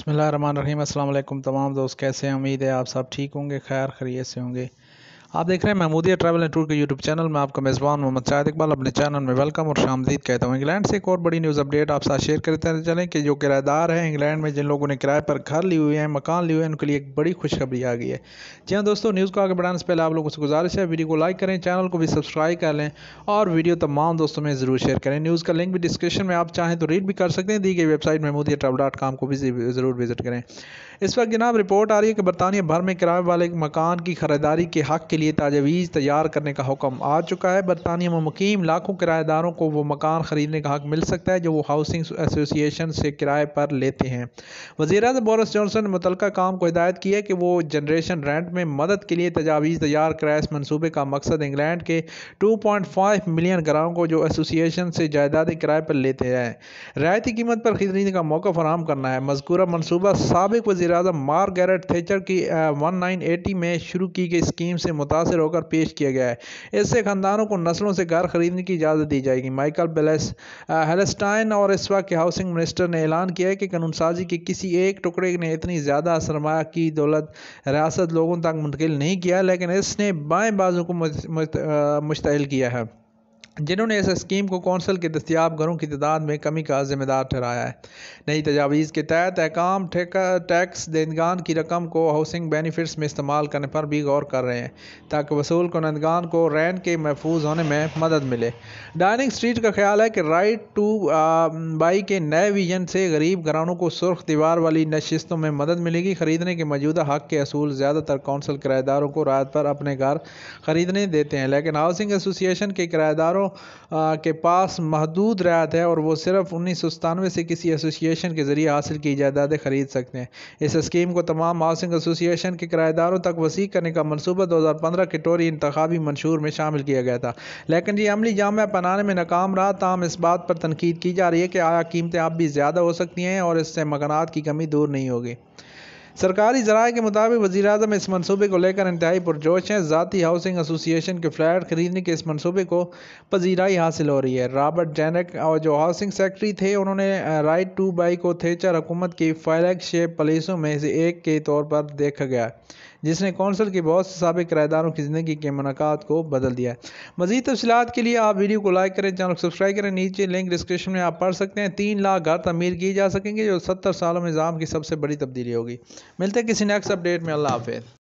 बसमिल रहीम अल्लाम तमाम दोस्त कैसे हैं उम्मीद है आप सब ठीक होंगे खैर खरीय से होंगे आप देख रहे हैं महमूदिया ट्रैवल एंड टूर के यूट्यूब चैनल में आपका मेज़बान मोहम्मद शाहिद इकबाल अपने चैनल में वेलकम और शामजीद कहता हूँ इंग्लैंड से एक और बड़ी न्यूज़ अपडेट आप साथ शेयर करते चलें कि जो किराएदार हैं इंग्लैंड में जिन लोगों ने किराए पर घर लिए हुए हैं मकान लिए हुए हैं उनके लिए एक बड़ी खुशखबरी आ गई है जी हाँ दोस्तों न्यूज़ को आगे बढ़ाने से पहले आप लोगों से गुजारिश है वीडियो को लाइक करें चैनल को भी सब्सक्राइब कर लें और वीडियो तमाम दोस्तों में ज़रूर शेयर करें न्यूज़ का लिंक भी डिस्क्रिप्शन में आप चाहें तो रीड भी कर सकते हैं दी गई website Mahmoodia travel dot com को भी ज़रूर विजिट करें इस वक्त जनाब रिपोर्ट आ रही है कि बरतानिया भर में किराए वाले मकान की खरीदारी के हक के लिए तजावीज़ तैयार करने का हुक्म आ चुका है बरतानिया में मुकीम लाखों किराएदारों को वो मकान ख़रीदने का हक मिल सकता है जो वो हाउसिंग एसोसिएशन से किराए पर लेते हैं वजी अजम बोरस जॉनसन ने मुतल काम को हिदायत की है कि वो जनरेशन रेंट में मदद के लिए तजावीज़ तैयार कराए इस मनसूबे का मकसद इंग्लैंड के टू पॉइंट फाइव मिलियन ग्राहों को जो एसोसिएशन से जायदादें किराए पर लेते हैं रियायती कीमत पर खरीदने का मौका फराम करना है मजकूरा मनसूबा सबक वजी अजम मार्गरेट थेचर की वन नाइन एटी में शुरू की गई स्कीम से मुतासर होकर पेश किया गया है इससे ख़ानदानों को नस्लों से घर खरीदने की इजाज़त दी जाएगी माइकल बेलेस हेलस्टाइन और इस वक्त के हाउसिंग मिनिस्टर ने ऐलान किया है कि कानून साजी के किसी एक टुकड़े ने इतनी ज़्यादा सरमाया की दौलत रियासत लोगों तक मुंतकिल नहीं किया लेकिन इसने बाएँ बाजू को मुश्तल किया है जिन्होंने इस स्कीम को कौंसल के दस्तियाब घरों की तादाद में कमी का जिम्मेदार ठहराया है नई तजावीज़ के तहत अहकाम ठेका टैक्स देनगान की रकम को हाउसिंग बेनिफिट्स में इस्तेमाल करने पर भी गौर कर रहे हैं ताकि वसूल कुनंदगान को रैन के महफूज होने में मदद मिले डाइनिंग स्ट्रीट का ख्याल है कि राइट टू बाई के नए विजन से गरीब घरानों को सुर्ख दीवार वाली नशस्तों में मदद मिलेगी खरीदने के मौजूदा हक के असूल ज़्यादातर कौंसल किराएदारों को रायत पर अपने घर खरीदने देते हैं लेकिन हाउसिंग एसोसिएशन के किराएदारों कलाकारों के पास महदूद रियायत है और वो सिर्फ उन्नीस से किसी एसोसिएशन के ज़रिए हासिल की जायदादें खरीद सकते हैं इस स्कीम को तमाम हाउसिंग एसोसिएशन के किराएदारों तक वसी करने का मनसूबा दो हज़ार पंद्रह के टोरी इंतबी मंशूर में शामिल किया गया था लेकिन ये अमली जाम अपनाने में नाकाम रहा तमाम इस बात पर तनकीद की जा रही है कि आया कीमतें अब भी ज़्यादा हो सकती हैं और इससे मकान की कमी दूर नहीं होगी सरकारी जरा के मुताबिक वजी अजम इस मनसूबे को लेकर इंतहाई पुरजोश हैं जतीी हाउसिंग एसोसिएशन के फ्लैट खरीदने के इस मनसूबे को पजीराई हासिल हो रही है रॉबर्ट जैनक और जो हाउसिंग सेक्रेटरी थे उन्होंने राइट टू बाई को थेचर हुकूमत की फ्लैगशिप पलिसों में से एक के तौर पर देखा गया जिसने कौंसल के बहुत से सबक किरायेदारों की ज़िंदगी के मुलाकात को बदल दिया है मजीद तफसलत के लिए आप वीडियो को लाइक करें चैनल को सब्सक्राइब करें नीचे लिंक डिस्क्रिप्शन में आप पढ़ सकते हैं तीन लाख घर तमीर किए जा सकेंगे जो सत्तर सालों में निज़ाम की सबसे बड़ी तब्दीली होगी मिलते किसी नेक्स्ट अपडेट में अल्लाह हाफिज़